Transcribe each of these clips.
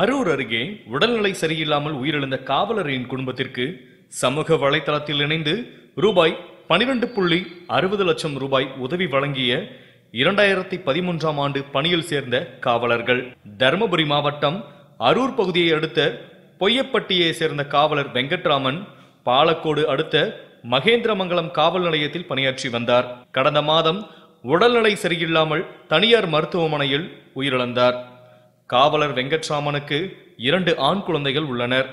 அரூர் அருகே உடல்நிலை சரியில்லாமல் உயிரிழந்த காவலரின் குடும்பத்திற்கு சமூக வலைதளத்தில் இணைந்து ரூபாய் பனிரெண்டு புள்ளி அறுபது லட்சம் ரூபாய் உதவி வழங்கிய இரண்டாயிரத்தி பதிமூன்றாம் ஆண்டு பணியில் சேர்ந்த காவலர்கள் தருமபுரி மாவட்டம் அரூர் பகுதியை அடுத்த பொய்யப்பட்டியை சேர்ந்த காவலர் வெங்கட்ராமன் பாலக்கோடு அடுத்த மகேந்திரமங்கலம் காவல் நிலையத்தில் பணியாற்றி வந்தார் கடந்த மாதம் உடல்நிலை சரியில்லாமல் தனியார் மருத்துவமனையில் உயிரிழந்தார் காவலர் வெங்கட்ராமனுக்கு இரண்டு ஆண் குழந்தைகள் உள்ளனர்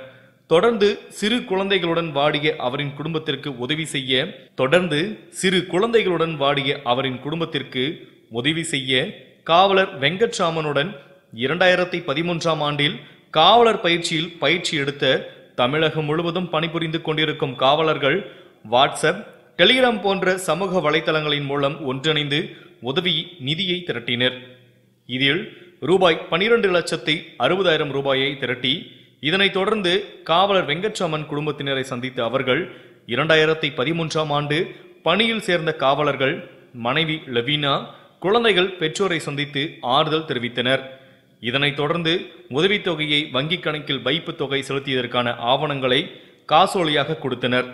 தொடர்ந்து சிறு குழந்தைகளுடன் வாடிய அவரின் குடும்பத்திற்கு உதவி செய்ய தொடர்ந்து சிறு குழந்தைகளுடன் வாடிய அவரின் குடும்பத்திற்கு உதவி செய்ய காவலர் வெங்கட்ராமனுடன் இரண்டாயிரத்தி பதிமூன்றாம் ஆண்டில் காவலர் பயிற்சியில் பயிற்சி எடுத்த தமிழகம் முழுவதும் பணிபுரிந்து கொண்டிருக்கும் காவலர்கள் வாட்ஸ்அப் டெலிகிராம் போன்ற சமூக வலைதளங்களின் மூலம் ஒன்றிணைந்து உதவி நிதியை திரட்டினர் இதில் ரூபாய் பனிரெண்டு லட்சத்தி அறுபதாயிரம் ரூபாயை திரட்டி இதனைத் தொடர்ந்து காவலர் வெங்கட்ராமன் குடும்பத்தினரை சந்தித்த அவர்கள் இரண்டாயிரத்தி பதிமூன்றாம் ஆண்டு பணியில் சேர்ந்த காவலர்கள் மனைவி லவீனா குழந்தைகள் பெற்றோரை சந்தித்து ஆறுதல் தெரிவித்தனர் இதனைத் தொடர்ந்து உதவித்தொகையை வங்கிக் கணக்கில் வைப்பு தொகை செலுத்தியதற்கான ஆவணங்களை காசோலையாக கொடுத்தனர்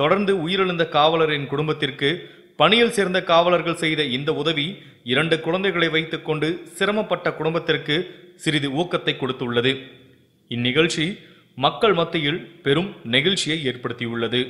தொடர்ந்து உயிரிழந்த காவலரின் குடும்பத்திற்கு பணியில் சேர்ந்த காவலர்கள் செய்த இந்த உதவி இரண்டு குழந்தைகளை வைத்துக்கொண்டு சிரமப்பட்ட குடும்பத்திற்கு சிறிது ஊக்கத்தை கொடுத்துள்ளது இந்நிகழ்ச்சி மக்கள் மத்தியில் பெரும் நெகிழ்ச்சியை ஏற்படுத்தியுள்ளது